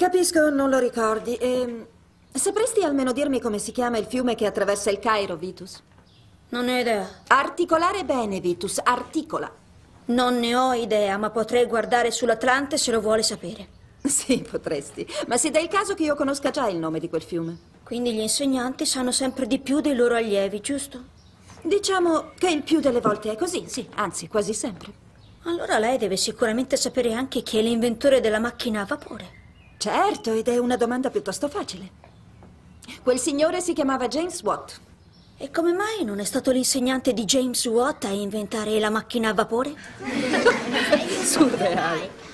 Capisco, non lo ricordi. E... Ehm, sapresti almeno dirmi come si chiama il fiume che attraversa il Cairo, Vitus? Non ne ho idea. Articolare bene, Vitus, articola. Non ne ho idea, ma potrei guardare sull'Atlante se lo vuole sapere. Sì, potresti, ma se dà il caso che io conosca già il nome di quel fiume. Quindi gli insegnanti sanno sempre di più dei loro allievi, giusto? Diciamo che il più delle volte è così, sì, anzi, quasi sempre. Allora lei deve sicuramente sapere anche chi è l'inventore della macchina a vapore. Certo, ed è una domanda piuttosto facile. Quel signore si chiamava James Watt. E come mai non è stato l'insegnante di James Watt a inventare la macchina a vapore? Surreale.